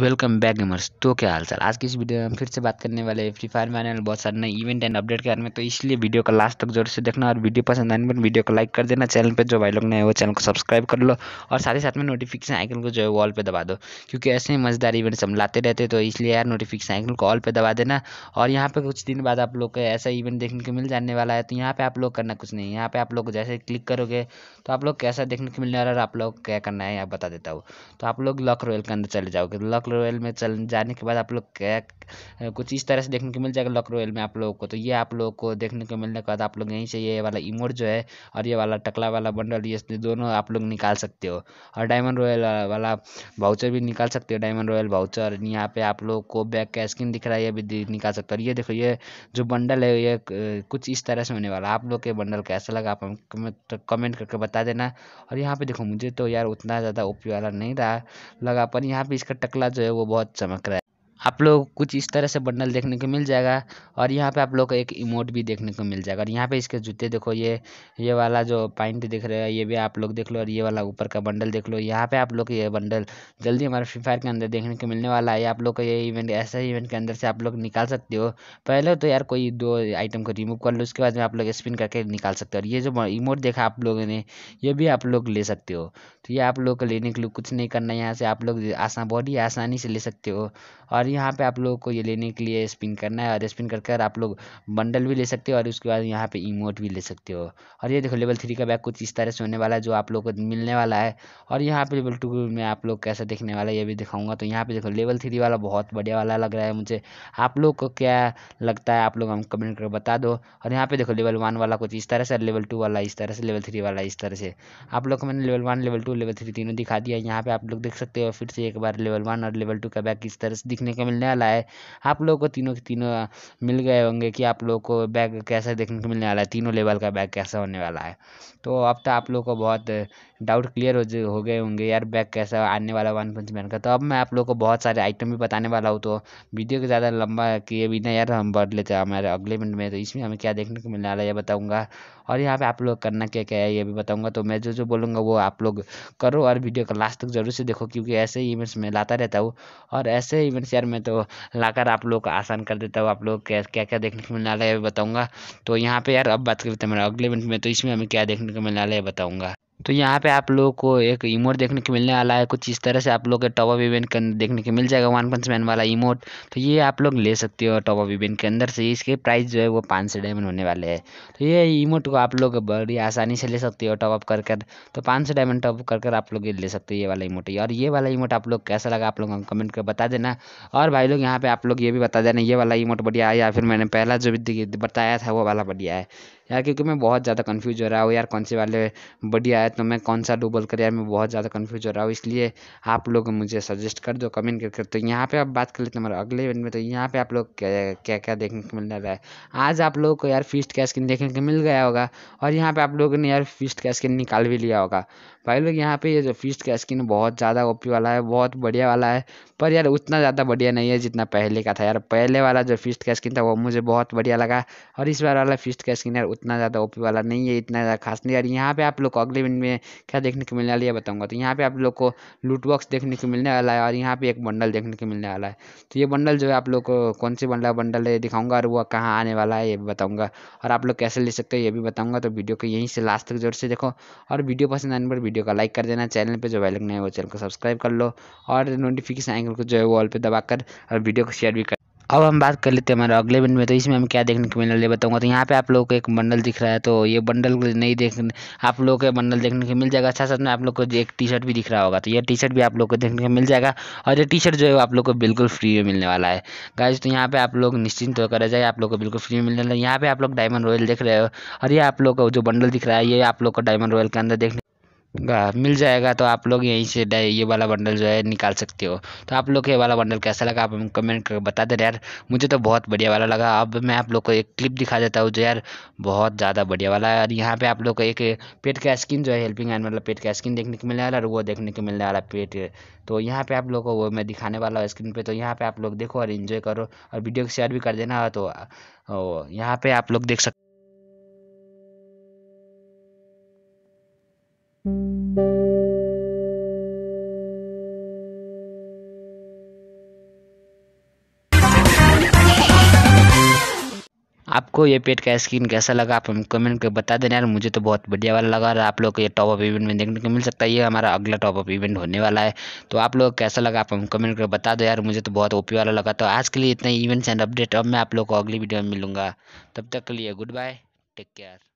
Welcome back gamers तो क्या हाल sir आज की इस वीडियो में हम फिर से बात करने वाले हैं फ्री फायर में आने वाले बहुत सारे नए इवेंट एंड अपडेट के बारे में तो इसलिए वीडियो का लास्ट तक जोर से देखना और वीडियो पसंद आने पर वीडियो को लाइक कर देना चैनल पर जो भाई लोग नए वो चैनल को सब्सक्राइब कर लो और साथ ही साथ में नोटिफिकेशन आइकन को जो है वॉल पर दबा दो क्योंकि ऐसे ही मजेदार इवेंट्स हम लाते रहते तो इसलिए यार नोटिफिकेशन आइकन को ऑल पर दबा देना और यहाँ पर कुछ दिन बाद आप लोग को ऐसा इवेंट देखने को मिल जाने वाला है तो यहाँ पर आप लोग करना कुछ नहीं यहाँ पर आप लोग जैसे क्लिक करोगे तो आप लोग कैसा देखने को मिलने वाला है और आप लोग क्या करना है यहाँ बता देता हूँ तो आप लोग लॉक रोयल के अंदर चले जाओगे लॉक लॉकरोयल में चल जाने के बाद आप लोग क्या कुछ इस तरह से देखने को मिल जाएगा लॉकरोयल में आप लोगों को तो ये आप लोगों को देखने को मिलने के बाद आप लोग यहीं से ये वाला इमोट जो है और ये वाला टकला वाला बंडल ये दोनों आप लोग निकाल सकते हो और डायमंड रॉयल वाला भाउचर भी निकाल सकते हो डायमंड रॉयल भाउचर यहाँ पे आप लोग को बैक का स्क्रीन दिख रहा है ये भी निकाल सकते हो और ये देखो ये जो बंडल है ये कुछ इस तरह से होने वाला आप लोग के बंडल कैसा लगा आप कमेंट करके बता देना और यहाँ पे देखो मुझे तो यार उतना ज़्यादा ओपी वाला नहीं रहा लगा पर यहाँ पे इसका टकला जो है वो बहुत चमक रहा है। आप लोग कुछ इस तरह से बंडल देखने को मिल जाएगा और यहाँ पे आप लोग को एक इमोट भी देखने को मिल जाएगा और यहाँ पे इसके जूते देखो ये ये वाला जो पैंट देख रहे हैं ये भी आप लोग देख लो और ये वाला ऊपर का बंडल देख लो यहाँ पे आप लोग को ये बंडल जल्दी हमारे फ्री फायर के अंदर देखने को मिलने वाला है आप लोग को ये इवेंट ऐसे इवेंट के अंदर से आप लोग निकाल सकते हो पहले तो यार कोई दो आइटम को रिमूव कर लो उसके बाद में आप लोग स्पिन करके निकाल सकते हो और ये जो इमोट देखा आप लोगों ने ये भी आप लोग ले सकते हो तो ये आप लोग को लेने के लिए कुछ नहीं करना यहाँ से आप लोग आसान बहुत ही आसानी से ले सकते हो और यहाँ पे आप लोगों को ये लेने के लिए स्पिन करना है और स्पिन कर कर आप लोग बंडल भी ले सकते हो और उसके बाद यहाँ पे इमोट भी ले सकते हो और ये देखो लेवल थ्री का बैग कुछ इस तरह से होने वाला है जो आप लोग को मिलने वाला है और यहाँ पे लेवल टू में आप लोग कैसा देखने वाला है ये भी दिखाऊंगा तो यहाँ पे देखो लेवल थ्री वाला बहुत बढ़िया वाला लग रहा है मुझे आप लोग को क्या लगता है आप लोग हम कमेंट करके बता दो और यहाँ पे देखो लेवल वन वाला कुछ इस तरह से लेवल टू वाला इस तरह से लेवल थ्री वाला इस तरह से आप लोग को मैंने level one level two level three तीनों दिखा दिया यहाँ पे आप लोग देख सकते हो फिर से एक बार लेवल वन और लेवल टू का बैग किस तरह से दिखने को मिलने वाला है आप लोगों को तीनों के तीनों मिल गए होंगे कि आप लोगों को बैग कैसा देखने को मिलने वाला है तीनों लेवल का बैग कैसा होने वाला है तो अब तो आप लोग को बहुत डाउट क्लियर हो हो गए होंगे यार बैग कैसा आने वाला वन पंच मैन का तो अब मैं आप लोग को बहुत सारे आइटम भी बताने वाला हूँ तो वीडियो को ज़्यादा लंबा किए बिना यार हम बढ़ लेते हैं हमारे अगले मिनट में तो इसमें हमें क्या देखने को मिलने वाला है ये बताऊँगा और यहाँ पे आप लोग करना क्या क्या है ये भी बताऊँगा तो मैं जो जो बोलूँगा वो आप लोग करो और वीडियो का लास्ट तक जरूर से देखो क्योंकि ऐसे इवेंट्स में लाता रहता हूँ और ऐसे इवेंट्स यार में तो लाकर आप लोग का आसान कर देता हूँ आप लोग क्या क्या क्या देखने को मिलना है बताऊँगा तो यहाँ पर यार अब बात करते हैं मेरा अगले मिनट में तो इसमें हमें क्या देखने को मिलना है बताऊँगा तो यहाँ पे आप लोगों को एक इमोट देखने को मिलने वाला है कुछ इस तरह से आप लोग के टॉप ऑफ इवेंट के देखने को मिल जाएगा वन पंच मैन वाला इमोट तो ये आप लोग ले सकते हो टॉप ऑफ इवेंट के अंदर से इसके प्राइस जो है वो पाँच सौ डायमंड होने वाले हैं तो ये इमोट को आप लोग बड़ी आसानी से ले सकते हो टॉप अप कर कर तो पाँच सौ डायमंड टॉप कर कर आप लोग ये ले सकते हो ये वाला इमोट और ये वाला इमोट आप लोग कैसा लगा आप लोग कमेंट कर बता देना और भाई लोग यहाँ पर आप लोग ये भी बता देना ये वाला इमोट बढ़िया है या फिर मैंने पहला जो भी बताया था वो वाला बढ़िया है यार क्योंकि मैं बहुत ज़्यादा कन्फ्यूज हो रहा हूँ यार कौन से वाले बढ़िया है तो मैं कौन सा डूबल कर यार मैं बहुत ज़्यादा कन्फ्यूज हो रहा हूँ इसलिए आप लोग मुझे सजेस्ट कर दो कमेंट करके तो यहाँ पर आप बात कर लेते हैं हमारे अगले इवेंट में तो यहाँ पर आप लोग क्या क्या क्या देखने को मिल रहा है आज आप लोग को यार फिस्ट का स्किन देखने को मिल गया होगा और यहाँ पर आप लोगों ने यार फिस्ट का स्किन निकाल भी लिया होगा भाई लोग यहाँ पे ये जो फिस्ट का स्किन बहुत ज़्यादा ओपी वाला है बहुत बढ़िया वाला है पर यार उतना ज़्यादा बढ़िया नहीं है जितना पहले का था यार पहले वाला जो फिस्ट का स्किन था वो मुझे बहुत बढ़िया लगा और इस बार वाला फीस्ट का स्किन यार उतना ज़्यादा ओ पी वाला नहीं है इतना ज़्यादा खास नहीं आ यहाँ पे आप लोग को अगले मिनट में क्या देखने को मिलने वाली है बताऊँगा तो यहाँ पे आप लोग को लूटबॉक्स देखने को मिलने वाला है और यहाँ पे एक बंडल देखने को मिलने वाला है तो ये बंडल जो है आप लोग को कौन से बंडल बंडल है दिखाऊँगा और वह कहाँ आने वाला है ये बताऊँगा और आप लोग कैसे ले सकते हो ये भी बताऊँगा तो वीडियो को यहीं से लास्ट तक जोर से देखो और वीडियो पसंद आने पर वीडियो का लाइक कर देना चैनल पर जो वैलिक नहीं है वो चैनल को सब्सक्राइब कर लो और नोटिफिकेशन आइकन को जो है वो ऑल पर दबाकर और वीडियो को शेयर भी कर अब हम बात कर लेते हैं हमारे अगले बंडल में तो इसमें हम क्या देखने को मिलने वाले बताऊंगा तो यहाँ पे आप लोग को एक बंडल दिख रहा है तो ये बंडल नहीं देख आप लोग को बंडल देखने को मिल जाएगा साथ साथ में आप लोग को एक टी शर्ट भी दिख रहा होगा तो ये टी शर्ट भी आप लोग को देखने को मिल जाएगा और ये टी शर्ट जो है आप लोग को बिल्कुल फ्री में मिलने वाला है गाइज तो यहाँ पे आप लोग निश्चिंत होकर जाए आप लोग को बिल्कुल फ्री में मिलने वाला है यहाँ पे आप लोग डायमंड रॉयल देख रहे हो और ये आप लोग का जो बंडल दिख रहा है ये आप लोग को डायमंड रॉयल के अंदर देखने मिल जाएगा तो आप लोग यहीं से ये वाला बंडल जो है निकाल सकते हो तो आप लोग को ये वाला बंडल कैसा लगा आप हमें कमेंट कर बता दे यार मुझे तो बहुत बढ़िया वाला लगा अब मैं आप लोग को एक क्लिप दिखा देता हूँ जो यार बहुत ज़्यादा बढ़िया वाला है और यहाँ पे आप लोग को एक पेट का स्किन जो है हेल्पिंग एंड मतलब पेट का स्किन देखने को मिलने वाला और वो देखने को मिलने वाला पेट तो यहाँ पे आप लोग को वो मैं दिखाने वाला हूँ स्क्रीन पर तो यहाँ पर आप लोग देखो और इन्जॉय करो और वीडियो को शेयर भी कर देना तो यहाँ पर आप लोग देख सकते आपको ये पेट का स्क्रीन कैसा लगा आप हम कमेंट कर बता देना यार मुझे तो बहुत बढ़िया वाला लगा और आप लोग को ये टॉप अप इवेंट में देखने को मिल सकता है ये हमारा अगला टॉप अप इवेंट होने वाला है तो आप लोग कैसा लगा आप हम कमेंट कर बता दो यार मुझे तो बहुत ओपी वाला लगा तो आज के लिए इतना इवेंट्स एंड अपडेट अब मैं आप लोग को अगली वीडियो में मिलूंगा तब तक के लिए गुड बाय टेक केयर